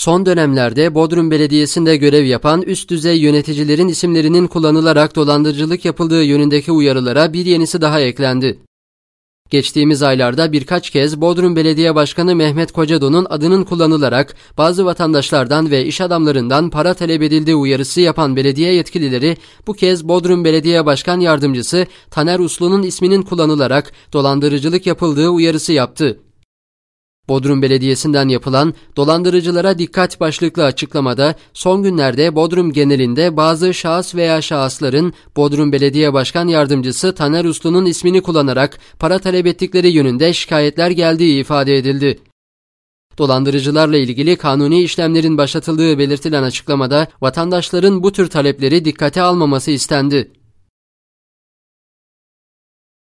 Son dönemlerde Bodrum Belediyesi'nde görev yapan üst düzey yöneticilerin isimlerinin kullanılarak dolandırıcılık yapıldığı yönündeki uyarılara bir yenisi daha eklendi. Geçtiğimiz aylarda birkaç kez Bodrum Belediye Başkanı Mehmet Kocadon'un adının kullanılarak bazı vatandaşlardan ve iş adamlarından para talep edildiği uyarısı yapan belediye yetkilileri bu kez Bodrum Belediye Başkan Yardımcısı Taner Uslu'nun isminin kullanılarak dolandırıcılık yapıldığı uyarısı yaptı. Bodrum Belediyesi'nden yapılan dolandırıcılara dikkat başlıklı açıklamada son günlerde Bodrum genelinde bazı şahıs veya şahısların Bodrum Belediye Başkan Yardımcısı Taner Uslu'nun ismini kullanarak para talep ettikleri yönünde şikayetler geldiği ifade edildi. Dolandırıcılarla ilgili kanuni işlemlerin başlatıldığı belirtilen açıklamada vatandaşların bu tür talepleri dikkate almaması istendi.